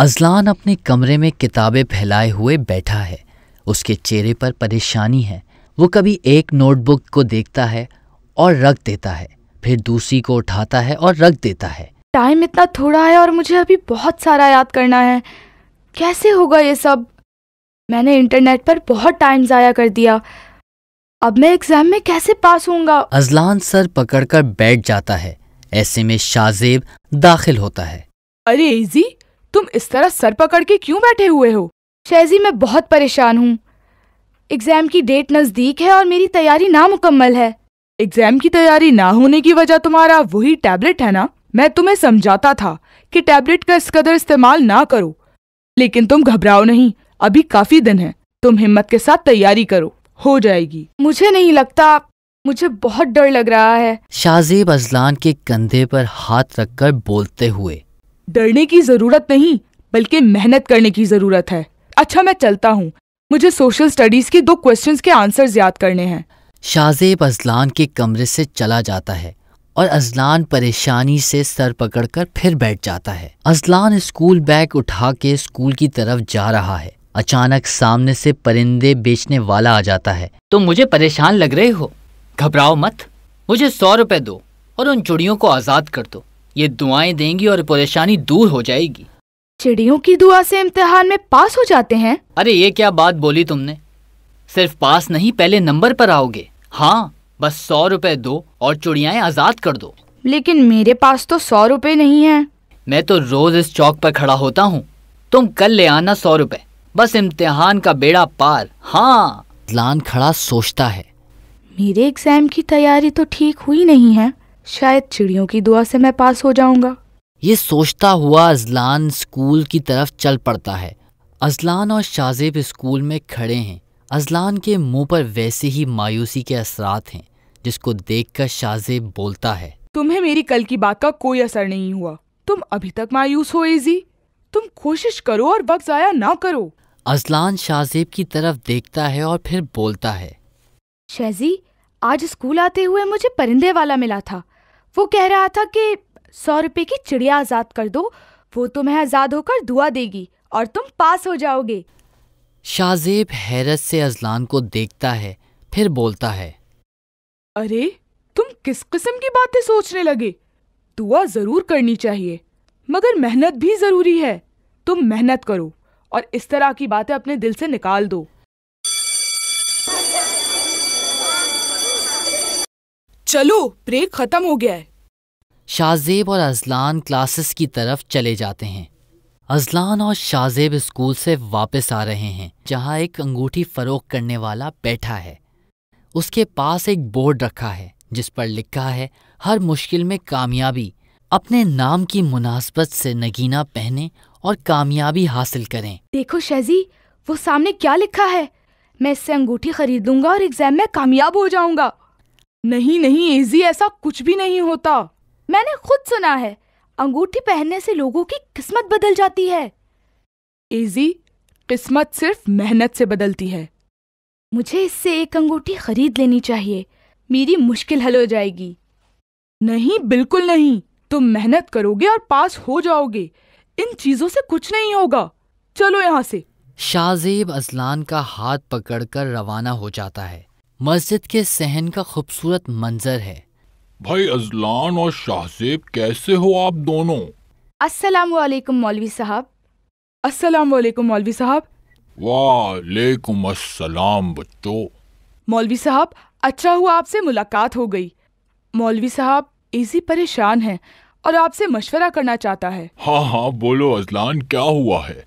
Azlan अपने कमरे में किताबें फैलाए हुए बैठा है उसके चेहरे पर परेशानी है वो कभी एक नोटबुक को देखता है और रख देता है फिर दूसरी को उठाता है और रख देता है टाइम इतना थोड़ा है और मुझे अभी बहुत सारा याद करना है कैसे होगा ये सब मैंने इंटरनेट पर बहुत टाइम ज़ाया कर दिया अब मैं एग्जाम में कैसे पास होऊंगा अजलान सर पकड़कर बैठ जाता है ऐसे में शाहजेब दाखिल होता है अरे इजी तुम इस तरह सर पकड़ के क्यों बैठे हुए हो शैजी मैं बहुत परेशान हूँ एग्ज़ाम की डेट नज़दीक है और मेरी तैयारी नामुकम्मल है एग्ज़ाम की तैयारी ना होने की वजह तुम्हारा वही टैबलेट है ना मैं तुम्हें समझाता था कि टैबलेट का इस कदर इस्तेमाल ना करो लेकिन तुम घबराओ नहीं अभी काफ़ी दिन है तुम हिम्मत के साथ तैयारी करो हो जाएगी मुझे नहीं लगता मुझे बहुत डर लग रहा है शाहजेब अजलान के कंधे पर हाथ रखकर बोलते हुए डरने की ज़रूरत नहीं बल्कि मेहनत करने की ज़रूरत है अच्छा मैं चलता हूँ मुझे सोशल स्टडीज़ के दो क्वेश्चंस के आंसर याद करने हैं शाहजेब अजलान के कमरे से चला जाता है और अजलान परेशानी से सर पकड़कर फिर बैठ जाता है अजलान स्कूल बैग उठा के स्कूल की तरफ जा रहा है अचानक सामने से परिंदे बेचने वाला आ जाता है तुम तो मुझे परेशान लग रहे हो घबराओ मत मुझे सौ रुपए दो और उन चुड़ियों को आज़ाद कर दो ये दुआएं देंगी और परेशानी दूर हो जाएगी चिड़ियों की दुआ से इम्तिहान में पास हो जाते हैं अरे ये क्या बात बोली तुमने सिर्फ पास नहीं पहले नंबर पर आओगे हाँ बस सौ रुपए दो और चुड़ियाएं आजाद कर दो लेकिन मेरे पास तो सौ रुपए नहीं है मैं तो रोज इस चौक पर खड़ा होता हूँ तुम कल ले आना सौ रुपए बस इम्तिहान का बेड़ा पार हाँ लान खड़ा सोचता है मेरे एग्जाम की तैयारी तो ठीक हुई नहीं है शायद चिड़ियों की दुआ से मैं पास हो जाऊंगा ये सोचता हुआ अजलान स्कूल की तरफ चल पड़ता है अजलान और शाजिब स्कूल में खड़े हैं अजलान के मुंह पर वैसे ही मायूसी के असरात हैं जिसको देखकर शाजिब बोलता है तुम्हें मेरी कल की बात का कोई असर नहीं हुआ तुम अभी तक मायूस हो एजी तुम कोशिश करो और वक्त ज़ाया ना करो अजलान शाहजेब की तरफ देखता है और फिर बोलता है शहजी आज स्कूल आते हुए मुझे परिंदे वाला मिला था वो कह रहा था कि सौ रुपये की चिड़िया आज़ाद कर दो वो तुम्हें आज़ाद होकर दुआ देगी और तुम पास हो जाओगे शाहजेब हैरत से अजलान को देखता है फिर बोलता है अरे तुम किस किस्म की बातें सोचने लगे दुआ ज़रूर करनी चाहिए मगर मेहनत भी ज़रूरी है तुम मेहनत करो और इस तरह की बातें अपने दिल से निकाल दो चलो ब्रेक खत्म हो गया है शाहजेब और अजलान क्लासेस की तरफ चले जाते हैं अजलान और शाहजेब स्कूल से वापस आ रहे हैं जहाँ एक अंगूठी फरोख करने वाला बैठा है उसके पास एक बोर्ड रखा है जिस पर लिखा है हर मुश्किल में कामयाबी अपने नाम की मुनासबत से नगीना पहने और कामयाबी हासिल करें देखो शहजी वो सामने क्या लिखा है मैं इससे अंगूठी खरीदूंगा और एग्जाम में कामयाब हो जाऊंगा नहीं नहीं इजी ऐसा कुछ भी नहीं होता मैंने खुद सुना है अंगूठी पहनने से लोगों की किस्मत बदल जाती है इजी किस्मत सिर्फ मेहनत से बदलती है मुझे इससे एक अंगूठी खरीद लेनी चाहिए मेरी मुश्किल हल हो जाएगी नहीं बिल्कुल नहीं तुम मेहनत करोगे और पास हो जाओगे इन चीजों से कुछ नहीं होगा चलो यहाँ से शाहजेब अजलान का हाथ पकड़कर रवाना हो जाता है मस्जिद के सहन का खूबसूरत मंजर है भाई अजलान और शाहजेब कैसे हो आप दोनों अस्सलाम वालेकुम मौलवी साहब अस्सलाम वालेकुम मौलवी साहब वालेकुम अस्सलाम बच्चों मौलवी साहब अच्छा हुआ आपसे मुलाकात हो गई मौलवी साहब इसी परेशान हैं और आपसे मशवरा करना चाहता है हाँ हाँ बोलो अजलान क्या हुआ है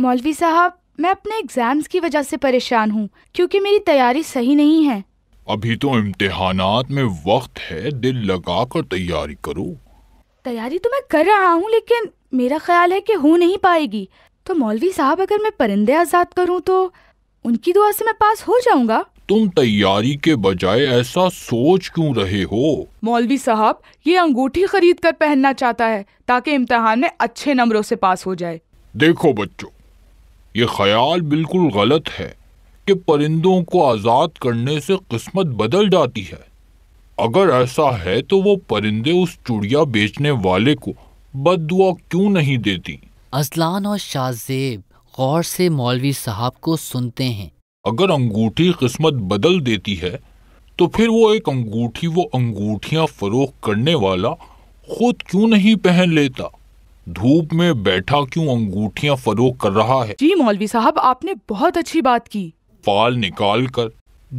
मौलवी साहब मैं अपने एग्जाम्स की वजह से परेशान हूँ क्योंकि मेरी तैयारी सही नहीं है अभी तो इम्तिहान में वक्त है दिल लगा कर तैयारी करो तैयारी तो मैं कर रहा हूँ लेकिन मेरा ख्याल है कि हो नहीं पाएगी तो मौलवी साहब अगर मैं परिंदे आज़ाद करूँ तो उनकी दुआ से मैं पास हो जाऊँगा तुम तैयारी के बजाय ऐसा सोच क्यों रहे हो मौलवी साहब ये अंगूठी खरीद कर पहनना चाहता है ताकि इम्तिहान में अच्छे नंबरों से पास हो जाए देखो बच्चों ये ख्याल बिल्कुल गलत है कि परिंदों को आज़ाद करने से किस्मत बदल जाती है अगर ऐसा है तो वो परिंदे उस चुड़िया बेचने वाले को बद क्यों नहीं देती अजलान और शाहजेब गौर से मौलवी साहब को सुनते हैं अगर अंगूठी किस्मत बदल देती है तो फिर वो एक अंगूठी वो अंगूठिया फरोख करने वाला खुद क्यों नहीं पहन लेता धूप में बैठा क्यों अंगूठियां फरोख कर रहा है जी मौलवी साहब आपने बहुत अच्छी बात की फाल निकाल कर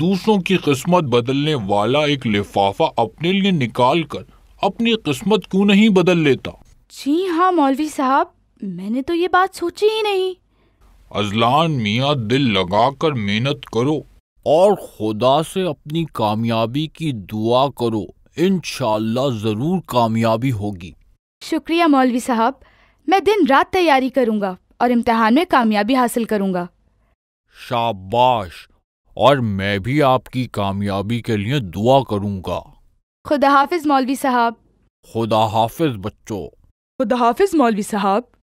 दूसरों की किस्मत बदलने वाला एक लिफाफा अपने लिए निकाल कर अपनी किस्मत क्यों नहीं बदल लेता जी हाँ मौलवी साहब मैंने तो ये बात सोची ही नहीं अजलान मियाँ दिल लगाकर मेहनत करो और खुदा से अपनी कामयाबी की दुआ करो इन जरूर कामयाबी होगी शुक्रिया मौलवी साहब मैं दिन रात तैयारी करूंगा और इम्तहान में कामयाबी हासिल करूंगा शाबाश और मैं भी आपकी कामयाबी के लिए दुआ करूंगा खुदा हाफिज मौलवी साहब खुदा हाफिज बच्चों खुदा हाफिज मौलवी साहब